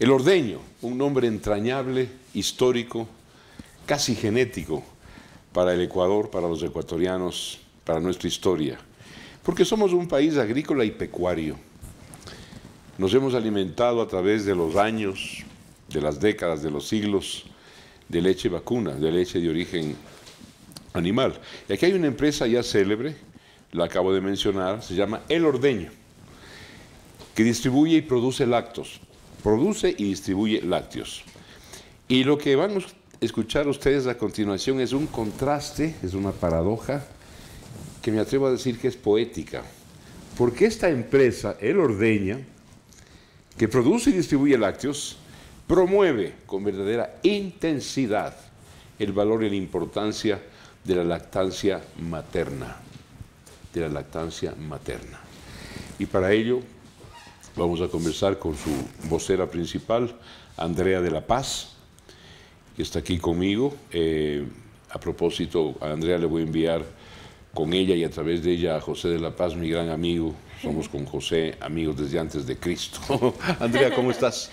El ordeño, un nombre entrañable, histórico, casi genético para el Ecuador, para los ecuatorianos, para nuestra historia, porque somos un país agrícola y pecuario. Nos hemos alimentado a través de los años, de las décadas, de los siglos, de leche vacuna, de leche de origen animal. Y aquí hay una empresa ya célebre, la acabo de mencionar, se llama El Ordeño, que distribuye y produce lactos, produce y distribuye lácteos. Y lo que van a escuchar ustedes a continuación es un contraste, es una paradoja, que me atrevo a decir que es poética. Porque esta empresa, El Ordeña, que produce y distribuye lácteos, promueve con verdadera intensidad el valor y la importancia de la lactancia materna, de la lactancia materna. Y para ello Vamos a conversar con su vocera principal, Andrea de la Paz, que está aquí conmigo. Eh, a propósito, a Andrea le voy a enviar con ella y a través de ella a José de la Paz, mi gran amigo. Somos con José amigos desde antes de Cristo. Andrea, ¿cómo estás?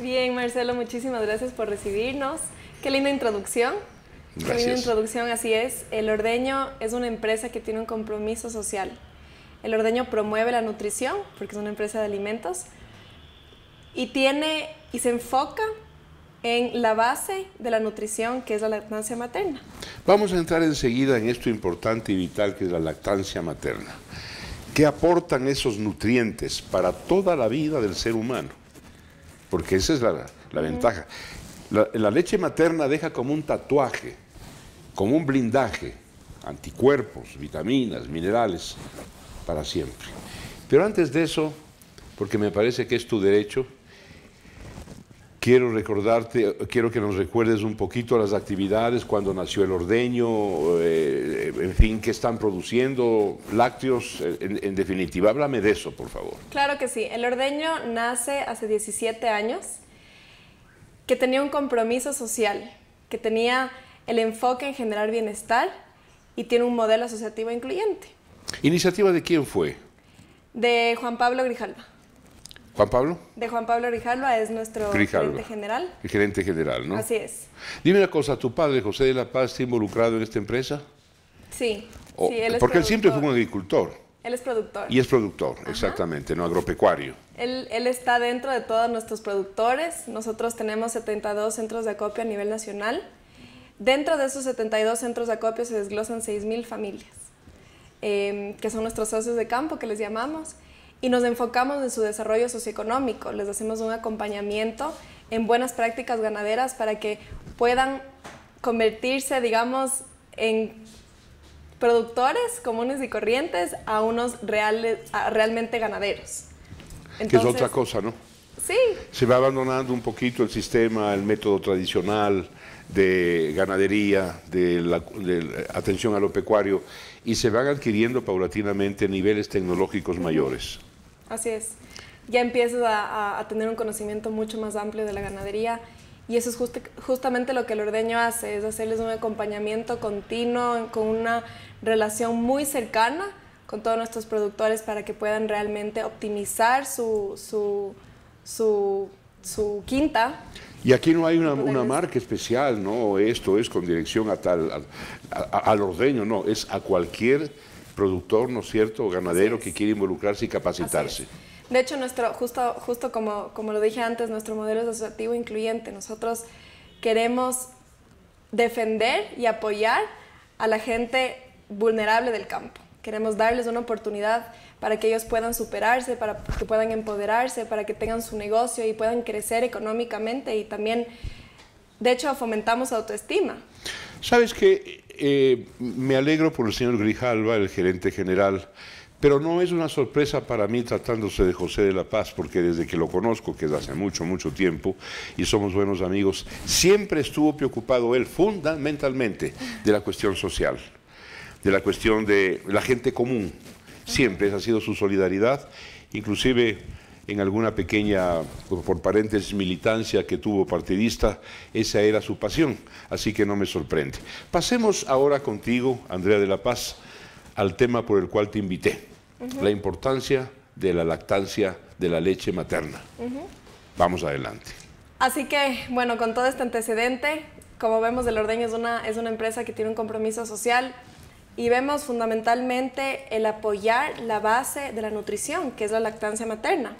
Bien, Marcelo, muchísimas gracias por recibirnos. Qué linda introducción. Qué linda introducción, así es. El Ordeño es una empresa que tiene un compromiso social el Ordeño promueve la nutrición, porque es una empresa de alimentos, y tiene y se enfoca en la base de la nutrición, que es la lactancia materna. Vamos a entrar enseguida en esto importante y vital que es la lactancia materna. ¿Qué aportan esos nutrientes para toda la vida del ser humano? Porque esa es la, ventaja. la, leche materna deja como un tatuaje, como un blindaje, anticuerpos, vitaminas, minerales, para siempre. Pero antes de eso, porque me parece que es tu derecho, quiero recordarte, quiero que nos recuerdes un poquito las actividades, cuando nació el ordeño, eh, en fin, qué están produciendo, lácteos, en, definitiva. Háblame de eso, por favor. Claro que sí. El ordeño nace hace 17 años, que tenía un compromiso social, que tenía el enfoque en generar bienestar y tiene un modelo asociativo incluyente. ¿Iniciativa de quién fue? De Juan Pablo Grijalva. ¿Juan Pablo? De Juan Pablo Grijalva, es nuestro gerente general. El gerente general, ¿no? Así es. Dime una cosa, ¿tu padre, José de la Paz, está involucrado en esta empresa? Sí, sí Porque él siempre fue un agricultor. Él es productor. Y es productor, exactamente, no agropecuario. Él, él, está dentro de todos nuestros productores. Nosotros tenemos 72 centros de acopio a nivel nacional. Dentro de esos 72 centros de acopio se desglosan 6.000 familias. Em, que son nuestros socios de campo, que les llamamos, y nos enfocamos en su desarrollo socioeconómico. Les hacemos un acompañamiento en buenas prácticas ganaderas para que puedan convertirse, digamos, en productores comunes y corrientes a unos reales, realmente ganaderos. Entonces, que es otra cosa, ¿no? Sí. Se va abandonando un poquito el sistema, el método tradicional, de ganadería, de, la, atención a lo pecuario, y se van adquiriendo paulatinamente niveles tecnológicos mayores. Así es. Ya empiezas a, tener un conocimiento mucho más amplio de la ganadería y eso es justamente lo que el ordeño hace, es hacerles un acompañamiento continuo, con una relación muy cercana con todos nuestros productores para que puedan realmente optimizar su, su, su, su quinta y aquí no hay una, marca especial, no, esto es con dirección a tal, al ordeño, no, es a cualquier productor, ¿no es cierto?, o ganadero que quiere involucrarse y capacitarse. De hecho, nuestro, justo, justo como, como lo dije antes, nuestro modelo es asociativo incluyente. Nosotros queremos defender y apoyar a la gente vulnerable del campo. Queremos darles una oportunidad para que ellos puedan superarse, para que puedan empoderarse, para que tengan su negocio y puedan crecer económicamente y también, de hecho, fomentamos autoestima. Sabes que eh, me alegro por el señor Grijalva, el gerente general, pero no es una sorpresa para mí tratándose de José de la Paz, porque desde que lo conozco, que es hace mucho, mucho tiempo, y somos buenos amigos, siempre estuvo preocupado él fundamentalmente de la cuestión social de la cuestión de la gente común. Siempre esa ha sido su solidaridad, inclusive en alguna pequeña, por paréntesis, militancia que tuvo partidista, esa era su pasión, así que no me sorprende. Pasemos ahora contigo, Andrea de la Paz, al tema por el cual te invité, la importancia de la lactancia de la leche materna. Vamos adelante. Así que, bueno, con todo este antecedente, como vemos, El Ordeño es una, es una empresa que tiene un compromiso social y vemos fundamentalmente el apoyar la base de la nutrición, que es la lactancia materna.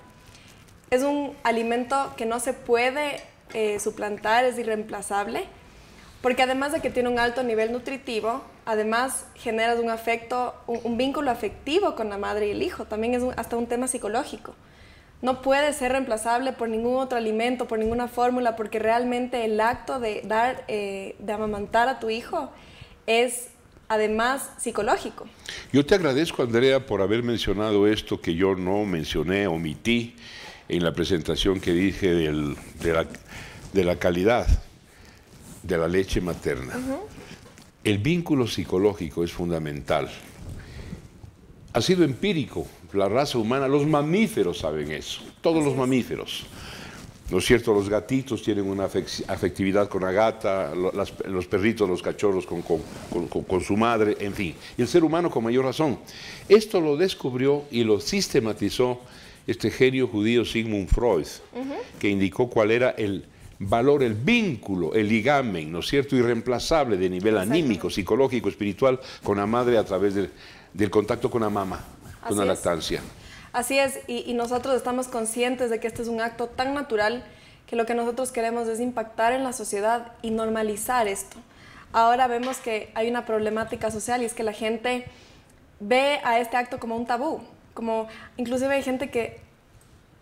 Es un alimento que no se puede eh, suplantar, es irreemplazable, porque además de que tiene un alto nivel nutritivo, además genera un afecto, un, vínculo afectivo con la madre y el hijo, también es hasta un tema psicológico. No puede ser reemplazable por ningún otro alimento, por ninguna fórmula, porque realmente el acto de dar, eh, de amamantar a tu hijo es además psicológico. Yo te agradezco, Andrea, por haber mencionado esto que yo no mencioné, omití en la presentación que dije de, la, calidad de la leche materna. El vínculo psicológico es fundamental. Ha sido empírico, la raza humana, los mamíferos saben eso, todos los mamíferos. ¿No es cierto? Los gatitos tienen una afectividad con la gata, los perritos, los cachorros con, su madre, en fin. Y el ser humano con mayor razón. Esto lo descubrió y lo sistematizó este genio judío Sigmund Freud, que indicó cuál era el valor, el vínculo, el ligamen, ¿no es cierto?, irreemplazable de nivel anímico, psicológico, espiritual, con la madre a través del, contacto con la mamá, con la lactancia. Así es, y, nosotros estamos conscientes de que este es un acto tan natural que lo que nosotros queremos es impactar en la sociedad y normalizar esto. Ahora vemos que hay una problemática social y es que la gente ve a este acto como un tabú, como inclusive hay gente que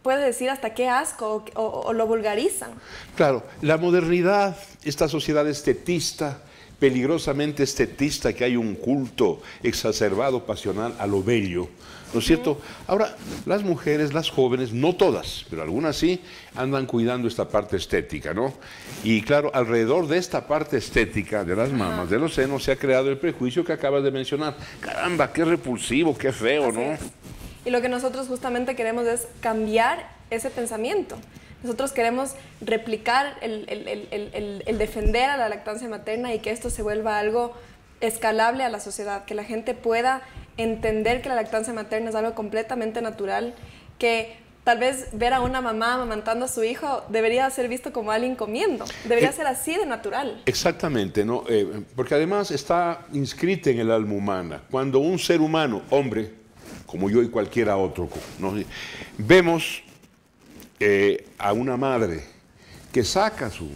puede decir hasta qué asco o, o lo vulgarizan. Claro, la modernidad, esta sociedad estetista, peligrosamente estetista, que hay un culto exacerbado, pasional a lo bello, ¿no es cierto? Ahora, las mujeres, las jóvenes, no todas, pero algunas sí, andan cuidando esta parte estética, ¿no? Y claro, alrededor de esta parte estética de las mamas, de los senos, se ha creado el prejuicio que acabas de mencionar. Caramba, qué repulsivo, qué feo, ¿no? Y lo que nosotros justamente queremos es cambiar ese pensamiento. Nosotros queremos replicar el defender a la lactancia materna y que esto se vuelva algo escalable a la sociedad, que la gente pueda entender que la lactancia materna es algo completamente natural, que tal vez ver a una mamá amamantando a su hijo debería ser visto como alguien comiendo, debería eh, ser así de natural. Exactamente, ¿no? Eh, porque además está inscrita en el alma humana. Cuando un ser humano, hombre, como yo y cualquiera otro, vemos eh, a una madre que saca su,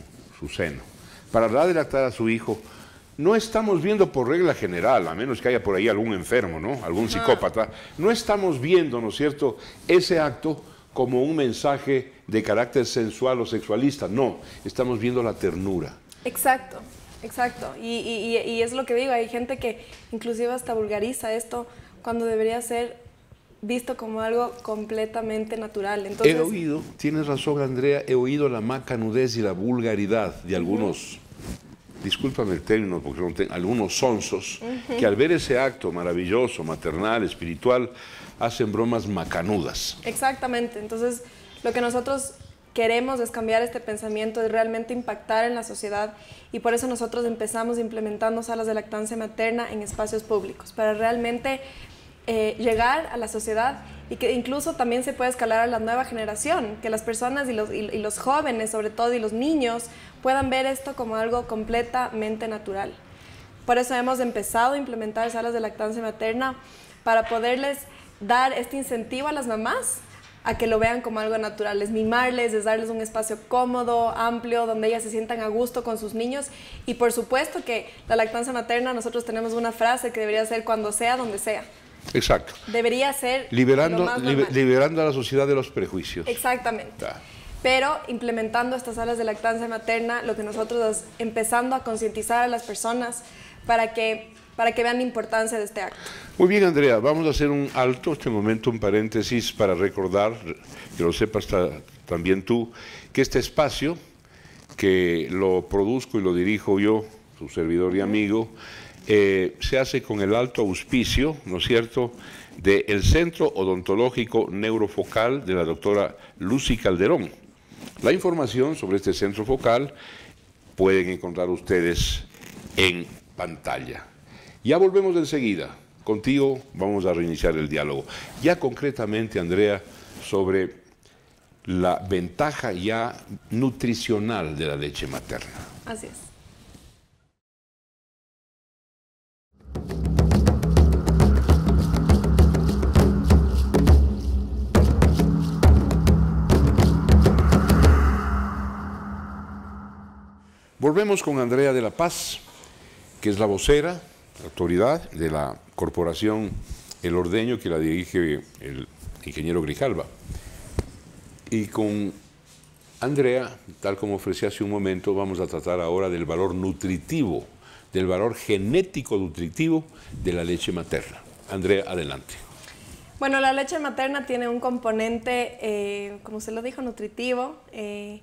seno para dar lactar a su hijo, no estamos viendo por regla general, a menos que haya por ahí algún enfermo, ¿no? Algún psicópata, no estamos viendo, ¿no es cierto?, ese acto como un mensaje de carácter sensual o sexualista, no, estamos viendo la ternura. Exacto, exacto. Y, es lo que digo, hay gente que inclusive hasta vulgariza esto cuando debería ser visto como algo completamente natural. Entonces... He oído, tienes razón Andrea, he oído la macanudez y la vulgaridad de algunos disculpame el término porque no tengo, algunos sonsos, que al ver ese acto maravilloso, maternal, espiritual, hacen bromas macanudas. Exactamente, entonces lo que nosotros queremos es cambiar este pensamiento, y realmente impactar en la sociedad y por eso nosotros empezamos implementando salas de lactancia materna en espacios públicos, para realmente eh, llegar a la sociedad y que incluso también se puede escalar a la nueva generación, que las personas y los, y los jóvenes sobre todo y los niños puedan ver esto como algo completamente natural. Por eso hemos empezado a implementar salas de lactancia materna para poderles dar este incentivo a las mamás a que lo vean como algo natural, es mimarles, es darles un espacio cómodo, amplio, donde ellas se sientan a gusto con sus niños. Y por supuesto que la lactancia materna, nosotros tenemos una frase que debería ser cuando sea, donde sea. Exacto. Debería ser liberando, liberando a la sociedad de los prejuicios. Exactamente. Pero implementando estas salas de lactancia materna, lo que nosotros empezando a concientizar a las personas para que, para que vean la importancia de este acto. Muy bien, Andrea, vamos a hacer un alto, este momento un paréntesis para recordar, que lo sepas también tú, que este espacio que lo produzco y lo dirijo yo, su servidor y amigo, eh, se hace con el alto auspicio, ¿no es cierto?, del el Centro Odontológico Neurofocal de la doctora Lucy Calderón. La información sobre este centro focal pueden encontrar ustedes en pantalla. Ya volvemos enseguida. Contigo vamos a reiniciar el diálogo. Ya concretamente, Andrea, sobre la ventaja ya nutricional de la leche materna. Así es. Volvemos con Andrea de la Paz, que es la vocera, la autoridad de la corporación El Ordeño, que la dirige el ingeniero Grijalva. Y con Andrea, tal como ofrecí hace un momento, vamos a tratar ahora del valor nutritivo, del valor genético nutritivo de la leche materna. Andrea, adelante. Bueno, la leche materna tiene un componente, eh, como se lo dijo, nutritivo. Eh,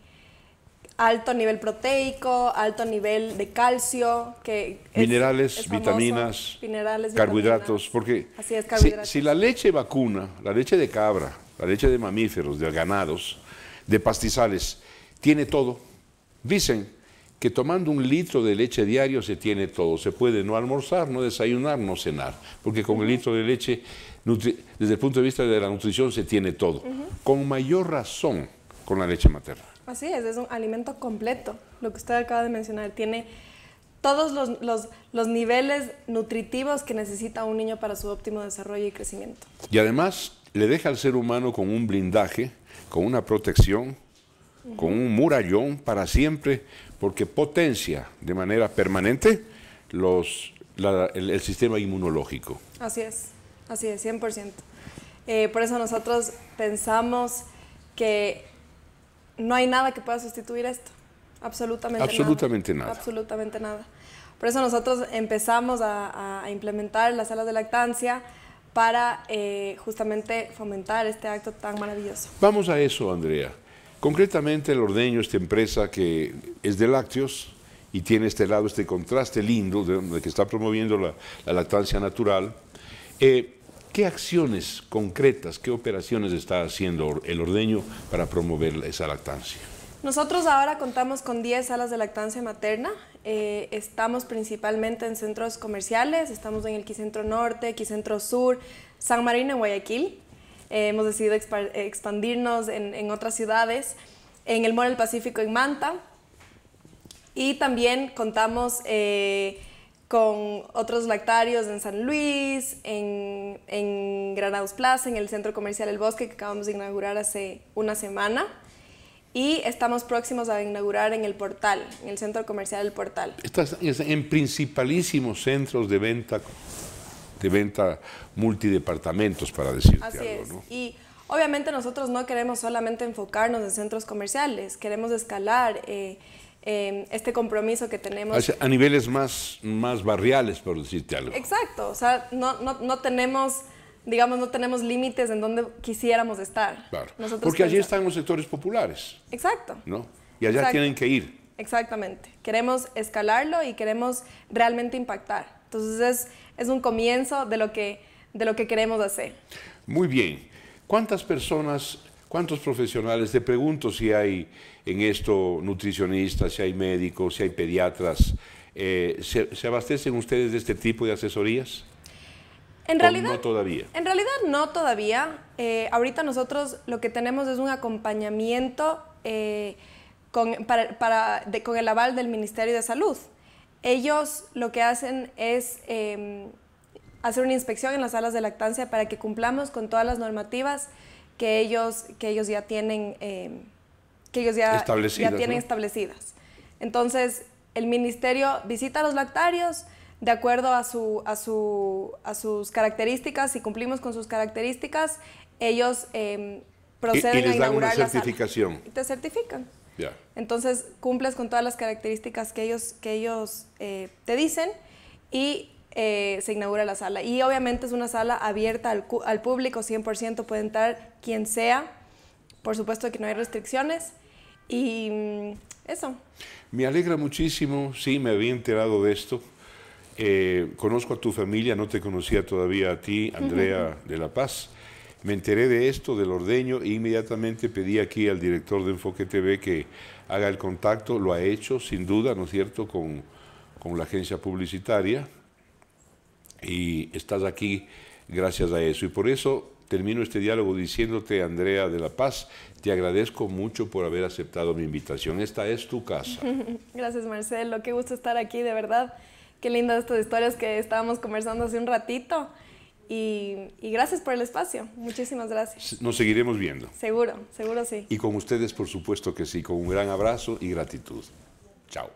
alto nivel proteico, alto nivel de calcio, que minerales, vitaminas, minerales, carbohidratos, porque Si, la leche vacuna, la leche de cabra, la leche de mamíferos, de ganados, de pastizales, tiene todo, dicen que tomando un litro de leche diario se tiene todo, se puede no almorzar, no desayunar, no cenar, porque con el litro de leche, desde el punto de vista de la nutrición, se tiene todo, con mayor razón con la leche materna. Así es, es un alimento completo, lo que usted acaba de mencionar. Tiene todos los, niveles nutritivos que necesita un niño para su óptimo desarrollo y crecimiento. Y además le deja al ser humano con un blindaje, con una protección, con un murallón para siempre, porque potencia de manera permanente los, el, sistema inmunológico. Así es, así es, 100%. Eh, por eso nosotros pensamos que no hay nada que pueda sustituir esto. Absolutamente, Absolutamente nada. Absolutamente nada. Por eso nosotros empezamos a, implementar las salas de lactancia para eh, justamente fomentar este acto tan maravilloso. Vamos a eso, Andrea. Concretamente el ordeño, esta empresa que es de lácteos y tiene este lado, este contraste lindo de, que está promoviendo la, lactancia natural. Eh, ¿Qué acciones concretas, qué operaciones está haciendo el ordeño para promover esa lactancia? Nosotros ahora contamos con 10 salas de lactancia materna. Eh, estamos principalmente en centros comerciales, estamos en el Quicentro Norte, Quicentro Sur, San Marino y Guayaquil. Eh, hemos decidido expandirnos en, otras ciudades, en el Mor del Pacífico en Manta. Y también contamos... Eh, con otros lactarios en San Luis, en, Granados Plaza, en el Centro Comercial El Bosque, que acabamos de inaugurar hace una semana. Y estamos próximos a inaugurar en el Portal, en el Centro Comercial El Portal. Estás en principalísimos centros de venta, de venta multidepartamentos, para decirte Así algo, es. Y obviamente nosotros no queremos solamente enfocarnos en centros comerciales, queremos escalar. Eh, Em, este compromiso que tenemos. a niveles más, más barriales, por decirte algo. Exacto, o sea, no, no, no tenemos digamos, no tenemos límites en donde quisiéramos estar. Claro. Porque allí están los sectores populares. Exacto. ¿No? Y allá tienen que ir. Exactamente. Queremos escalarlo y queremos realmente impactar. Entonces es, es un comienzo de lo, que, de lo que queremos hacer. Muy bien. ¿Cuántas personas ¿Cuántos profesionales? Te pregunto si hay en esto nutricionistas, si hay médicos, si hay pediatras. Eh, ¿se, abastecen ustedes de este tipo de asesorías? En realidad, no todavía. En realidad no todavía. Eh, ahorita nosotros lo que tenemos es un acompañamiento eh, con, con, el aval del Ministerio de Salud. Ellos lo que hacen es em, hacer una inspección en las salas de lactancia para que cumplamos con todas las normativas que ellos, que ellos ya tienen, eh, que ellos ya, establecidas, tienen establecidas. Entonces, el ministerio visita a los lactarios de acuerdo a, su, a, a sus características, si cumplimos con sus características, ellos em, proceden a inaugurar dan una certificación. La Te certifican. Entonces cumples con todas las características que ellos, que ellos eh, te dicen y eh, se inaugura la sala. Y obviamente es una sala abierta al, público, 100% puede entrar quien sea. Por supuesto que no hay restricciones. Y mm, eso. Me alegra muchísimo, sí, me había enterado de esto. Eh, conozco a tu familia, no te conocía todavía a ti, Andrea de La Paz. Me enteré de esto, del ordeño, e inmediatamente pedí aquí al director de Enfoque TV que haga el contacto. Lo ha hecho, sin duda, ¿no es cierto?, con, con la agencia publicitaria y estás aquí gracias a eso. Y por eso termino este diálogo diciéndote, Andrea de la Paz, te agradezco mucho por haber aceptado mi invitación. Esta es tu casa. Gracias, Marcelo. Qué gusto estar aquí, de verdad. Qué lindas estas historias que estábamos conversando hace un ratito. Y, gracias por el espacio. Muchísimas gracias. Nos seguiremos viendo. Seguro, seguro sí. Y con ustedes, por supuesto que sí. Con un gran abrazo y gratitud. Chao.